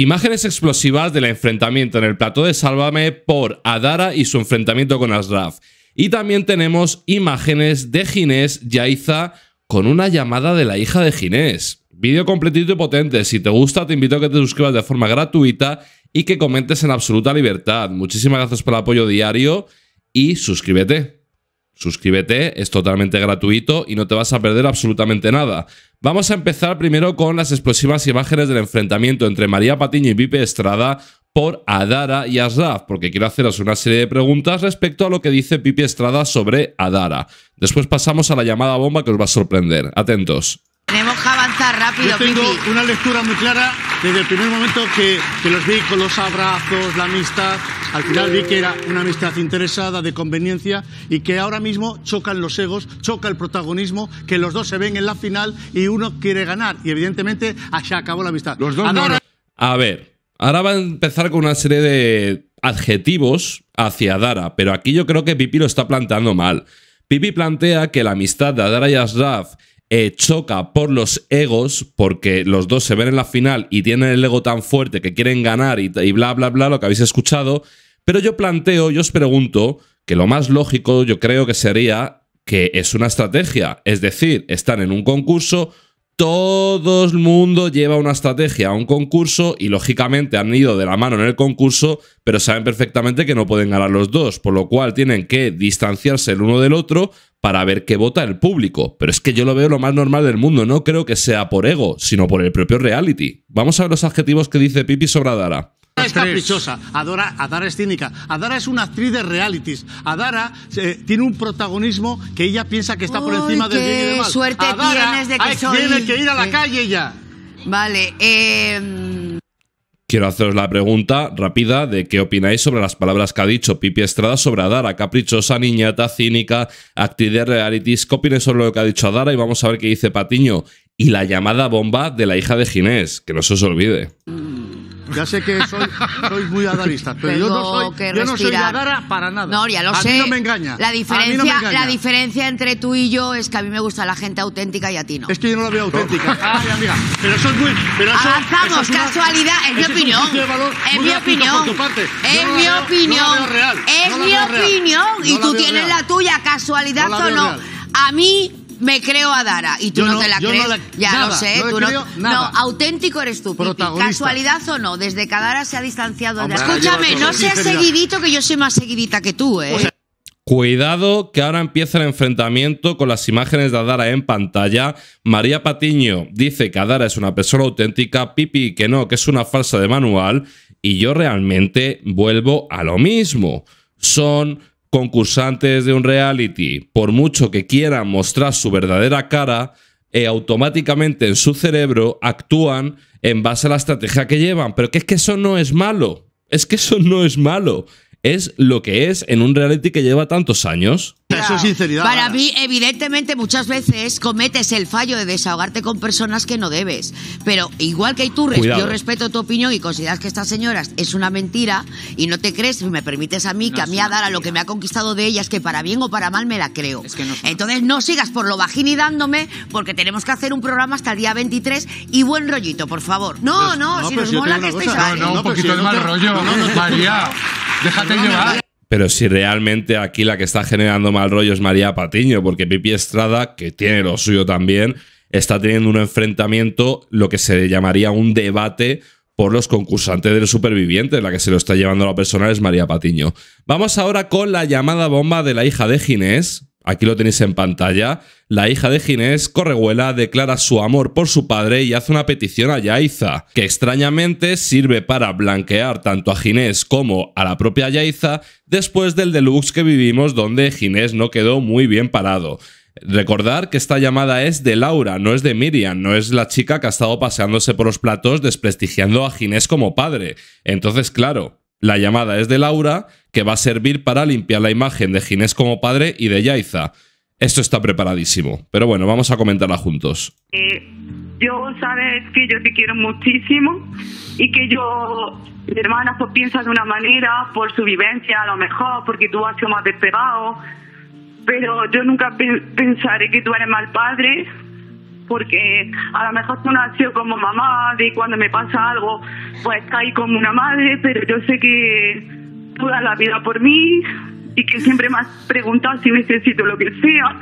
Imágenes explosivas del enfrentamiento en el plato de Sálvame por Adara y su enfrentamiento con Asraf. Y también tenemos imágenes de Ginés Yaiza con una llamada de la hija de Ginés. Vídeo completito y potente. Si te gusta, te invito a que te suscribas de forma gratuita y que comentes en absoluta libertad. Muchísimas gracias por el apoyo diario y suscríbete. Suscríbete, es totalmente gratuito y no te vas a perder absolutamente nada. Vamos a empezar primero con las explosivas imágenes del enfrentamiento entre María Patiño y Pipe Estrada por Adara y Asraf, porque quiero haceros una serie de preguntas respecto a lo que dice Pipe Estrada sobre Adara. Después pasamos a la llamada bomba que os va a sorprender. Atentos. Tenemos que avanzar rápido, Yo tengo una lectura muy clara desde el primer momento que, los vi con los abrazos, la amistad. Al final vi que era una amistad interesada, de conveniencia, y que ahora mismo chocan los egos, choca el protagonismo, que los dos se ven en la final y uno quiere ganar. Y evidentemente, allá acabó la amistad. Los dos A ver, ahora va a empezar con una serie de adjetivos hacia Dara, pero aquí yo creo que Pipi lo está planteando mal. Pipi plantea que la amistad de Dara y Asraf eh, choca por los egos, porque los dos se ven en la final y tienen el ego tan fuerte que quieren ganar y, y bla, bla, bla, lo que habéis escuchado. Pero yo planteo, yo os pregunto, que lo más lógico yo creo que sería que es una estrategia. Es decir, están en un concurso, todo el mundo lleva una estrategia a un concurso y lógicamente han ido de la mano en el concurso, pero saben perfectamente que no pueden ganar los dos, por lo cual tienen que distanciarse el uno del otro para ver qué vota el público. Pero es que yo lo veo lo más normal del mundo. No creo que sea por ego, sino por el propio reality. Vamos a ver los adjetivos que dice Pipi sobre Adara. Es caprichosa, Adora, Adara es cínica, Adara es una actriz de realities, Adara eh, tiene un protagonismo que ella piensa que está por encima de bien y suerte tienes de que tiene que ir a la calle ya. Vale, eh... Quiero haceros la pregunta rápida de qué opináis sobre las palabras que ha dicho Pipi Estrada sobre Adara, caprichosa, niñata, cínica, actriz de realities. ¿Qué opináis sobre lo que ha dicho Adara? Y vamos a ver qué dice Patiño. Y la llamada bomba de la hija de Ginés, que no se os olvide. Ya sé que soy, muy adarista, pero, yo no soy, yo no soy adara para nada. No, ya lo a sé. Mí no me engaña. La diferencia, la diferencia entre tú y yo es que a mí me gusta la gente auténtica y a ti no. Es que yo no la veo auténtica. Ay, amiga, pero eso es muy. Pero eso, Avanzamos, es casualidad, es mi opinión. Es mi opinión. Es mi veo, opinión. Es mi opinión. Y tú tienes la tuya, casualidad o no. A mí me creo a Dara y tú no, te la crees. ya sé, tú no, no, auténtico eres tú, Pipi. Casualidad o no, desde que Dara se ha distanciado de Escúchame, no seas seguidito que yo soy más seguidita que tú, ¿eh? Cuidado que ahora empieza el enfrentamiento con las imágenes de Dara en pantalla. María Patiño dice que Adara es una persona auténtica, Pipi que no, que es una falsa de manual, y yo realmente vuelvo a lo mismo. Son concursantes de un reality, por mucho que quieran mostrar su verdadera cara, e automáticamente en su cerebro actúan en base a la estrategia que llevan. Pero que es que eso no es malo. Es que eso no es malo es lo que es en un reality que lleva tantos años. Para mí, evidentemente, muchas veces cometes el fallo de desahogarte con personas que no debes. Pero igual que tú, yo respeto tu opinión y consideras que estas señoras es una mentira y no te crees, y me permites a mí, que a mí a dar a lo que me ha conquistado de ellas que para bien o para mal me la creo. Entonces no sigas por lo bajín y dándome porque tenemos que hacer un programa hasta el día 23 y buen rollito, por favor. No, pues, no, si nos mola que estéis No, no, un poquito de mal rollo, María. Déjate llevar. Pero si realmente aquí la que está generando mal rollo es María Patiño, porque Pipi Estrada, que tiene lo suyo también, está teniendo un enfrentamiento, lo que se llamaría un debate por los concursantes del superviviente. La que se lo está llevando a la personal es María Patiño. Vamos ahora con la llamada bomba de la hija de Ginés, Aquí lo tenéis en pantalla. La hija de Ginés, Correguela, declara su amor por su padre y hace una petición a Yaiza, que extrañamente sirve para blanquear tanto a Ginés como a la propia Yaiza después del deluxe que vivimos donde Ginés no quedó muy bien parado. Recordar que esta llamada es de Laura, no es de Miriam, no es la chica que ha estado paseándose por los platos desprestigiando a Ginés como padre. Entonces, claro, la llamada es de Laura, que va a servir para limpiar la imagen de Ginés como padre y de Yaiza. Esto está preparadísimo, pero bueno, vamos a comentarla juntos. Eh, yo sabes que yo te quiero muchísimo y que yo, mi hermana, pues piensa de una manera por su vivencia, a lo mejor, porque tú has sido más despegado, pero yo nunca pensaré que tú eres mal padre, porque a lo mejor tú no como mamá y cuando me pasa algo, pues caí como una madre, pero yo sé que tú la vida por mí y que siempre me has preguntado si necesito lo que sea.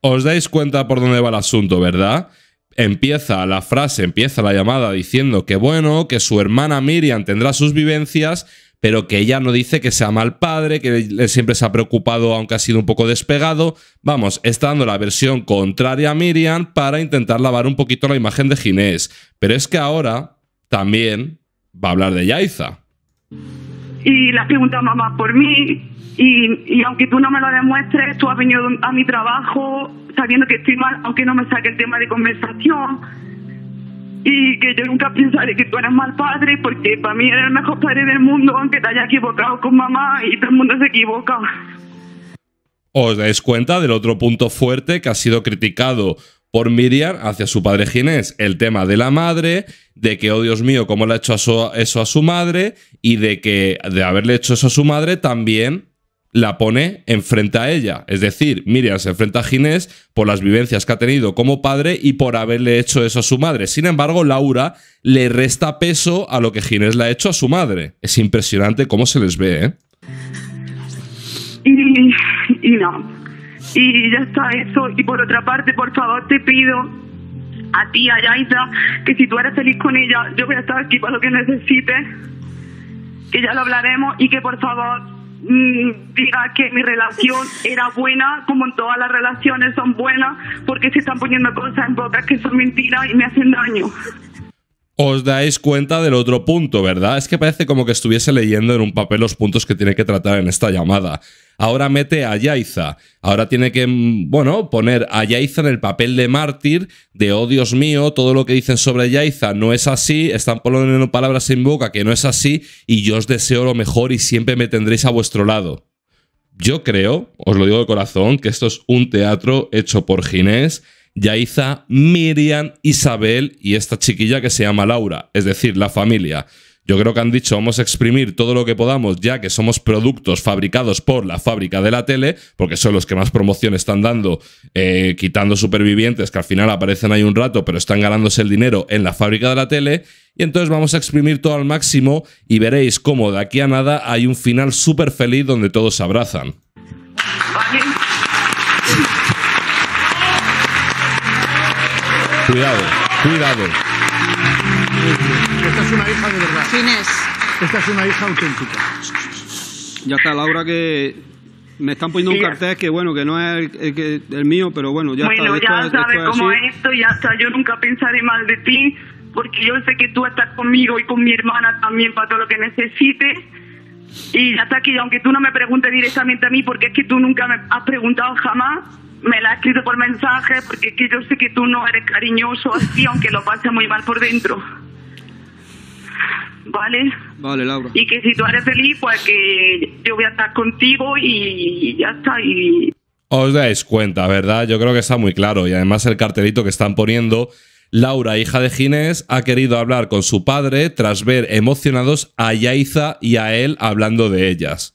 Os dais cuenta por dónde va el asunto, ¿verdad? Empieza la frase, empieza la llamada diciendo que bueno, que su hermana Miriam tendrá sus vivencias pero que ella no dice que sea mal padre, que siempre se ha preocupado aunque ha sido un poco despegado. Vamos, está dando la versión contraria a Miriam para intentar lavar un poquito la imagen de Ginés. Pero es que ahora también va a hablar de Yaiza. Y la pregunta preguntado mamá por mí, y, y aunque tú no me lo demuestres, tú has venido a mi trabajo sabiendo que estoy mal, aunque no me saque el tema de conversación y que yo nunca pensaré que tú eras mal padre porque para mí eres el mejor padre del mundo aunque te haya equivocado con mamá y todo el mundo se equivoca. Os dais cuenta del otro punto fuerte que ha sido criticado por Miriam hacia su padre Ginés, el tema de la madre, de que, oh Dios mío, cómo le ha hecho eso a su madre, y de que de haberle hecho eso a su madre también la pone enfrente a ella. Es decir, Miriam se enfrenta a Ginés por las vivencias que ha tenido como padre y por haberle hecho eso a su madre. Sin embargo, Laura le resta peso a lo que Ginés le ha hecho a su madre. Es impresionante cómo se les ve, ¿eh? Y, no. Y ya está eso. Y por otra parte, por favor, te pido a ti, a Yaisa, que si tú eres feliz con ella, yo voy a estar aquí para lo que necesites, que ya lo hablaremos y que por favor Mm, diga que mi relación era buena, como en todas las relaciones son buenas, porque se están poniendo cosas en boca que son mentiras y me hacen daño. Os dais cuenta del otro punto, ¿verdad? Es que parece como que estuviese leyendo en un papel los puntos que tiene que tratar en esta llamada ahora mete a Yaiza. Ahora tiene que, mm, bueno, poner a Yaiza en el papel de mártir, de oh Dios mío, todo lo que dicen sobre Yaiza no es así, están poniendo palabras en boca que no es así, y yo os deseo lo mejor y siempre me tendréis a vuestro lado. Yo creo, os lo digo de corazón, que esto es un teatro hecho por Ginés, Yaiza, Miriam, Isabel y esta chiquilla que se llama Laura, es decir, la familia. Yo creo que han dicho, vamos a exprimir todo lo que podamos, ya que somos productos fabricados por la fábrica de la tele, porque son los que más promoción están dando, eh, quitando supervivientes que al final aparecen ahí un rato, pero están ganándose el dinero en la fábrica de la tele. Y entonces vamos a exprimir todo al máximo y veréis cómo de aquí a nada hay un final súper feliz donde todos se abrazan. Cuidado, cuidado. Esta es una hija de verdad. Inés. Esta es una hija auténtica. Ya está, Laura, que me están poniendo un cartel que bueno que no es el, mío pero bueno ya bueno, ya sabes cómo es esto ya está yo nunca pensaré mal de ti porque yo sé que tú estás conmigo y con mi hermana también para todo lo que necesites y ya está aquí aunque tú no me preguntes directamente a mí porque es que tú nunca me has preguntado jamás me la has escrito por mensaje porque es que yo sé que tú no eres cariñoso así aunque lo pases muy mal por dentro ¿vale? Vale, Laura. Y que si tú eres feliz, pues que yo voy a estar contigo y ya está. Os dais cuenta, ¿verdad? Yo creo que está muy claro. Y además el cartelito que están poniendo... Laura, hija de Ginés, ha querido hablar con su padre tras ver emocionados a Yaiza y a él hablando de ellas.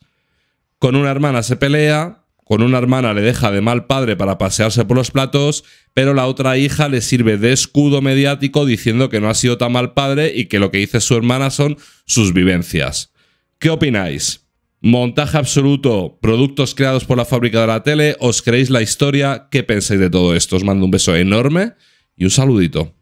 Con una hermana se pelea, con una hermana le deja de mal padre para pasearse por los platos, pero la otra hija le sirve de escudo mediático diciendo que no ha sido tan mal padre y que lo que dice su hermana son sus vivencias. ¿Qué opináis? Montaje absoluto, productos creados por la fábrica de la tele, ¿os creéis la historia? ¿Qué pensáis de todo esto? Os mando un beso enorme y un saludito.